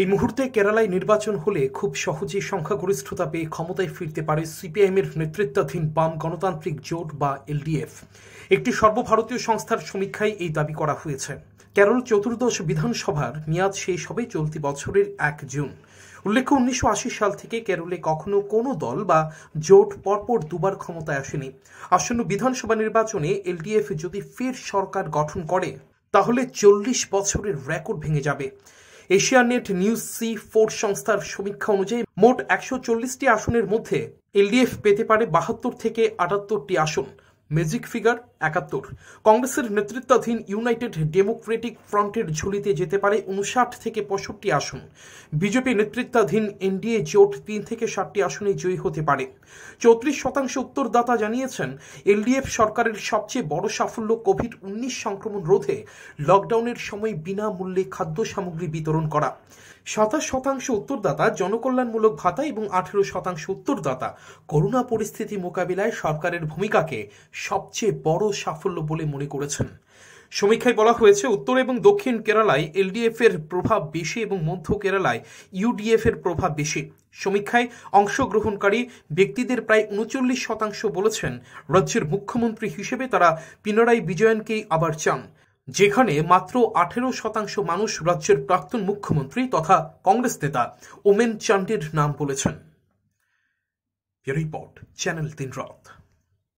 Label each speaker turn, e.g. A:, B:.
A: এই মুহূর্তে কেরালায় নির্বাচন হলে খুব সহজেই সংখ্যাগরিষ্ঠতা পেয়ে ক্ষমতায় ফিরতে পারে সিপিআইএমের নেতৃত্বাধীন বাম গণতান্ত্রিক জোট বা এলডিএফ একটি সর্বভারতীয় সংস্থার সমীক্ষায় এই দাবি করা হয়েছে কেরল চতুর্দশ বিধানসভার মেয়াদ শেষ হবে চলতি বছরের এক জুন উল্লেখ্য উনিশশো সাল থেকে কেরলে কখনো কোনো দল বা জোট পরপর দুবার ক্ষমতায় আসেনি আসন্ন বিধানসভা নির্বাচনে এলডিএফ যদি ফের সরকার গঠন করে তাহলে চল্লিশ বছরের রেকর্ড ভেঙে যাবে নেট নিউজ সি ফোর সংস্থার সমীক্ষা অনুযায়ী মোট একশো চল্লিশটি আসনের মধ্যে এলডিএফ পেতে পারে বাহাত্তর থেকে আটাত্তরটি আসন ম্যাজিক ফিগার একাত্তর কংগ্রেসের নেতৃত্বাধীন ইউনাইটেড ডেমোক্রেটিক ফ্রন্টের ঝুলিতে যেতে পারে উনষাট থেকে পঁয়ষট্টি আসন বিজেপি নেতৃত্বাধীন এনডিএ জোট তিন থেকে ষাটটি আসনে জয়ী হতে পারে চৌত্রিশ শতাংশ উত্তরদাতা জানিয়েছেন এলডিএফ সরকারের সবচেয়ে বড় সাফল্য কোভিড উনিশ সংক্রমণ রোধে লকডাউনের সময় বিনামূল্যে খাদ্য সামগ্রী বিতরণ করা সাতাশ শতাংশ উত্তরদাতা জনকল্যাণমূলক ভাতা এবং আঠেরো শতাংশ উত্তরদাতা করোনা পরিস্থিতি মোকাবিলায় সরকারের ভূমিকাকে সবচেয়ে বড় সাফল্য বলে মনে করেছেন সমীক্ষায় বলা হয়েছে উত্তর এবং দক্ষিণ কেরালায় এলডিএফ এর প্রভাব বেশি এবং মধ্য কেরালায় ইউডিএফ এর প্রভাব বেশি সমীক্ষায় অংশগ্রহণকারী ব্যক্তিদের প্রায় উনচল্লিশ শতাংশ বলেছেন রাজ্যের মুখ্যমন্ত্রী হিসেবে তারা পিনরাই বিজয়নকেই আবার চান যেখানে মাত্র আঠেরো শতাংশ মানুষ রাজ্যের প্রাক্তন মুখ্যমন্ত্রী তথা কংগ্রেস নেতা ওমেন চান্ডের নাম বলেছেন রিপোর্ট চ্যানেল তিন রথ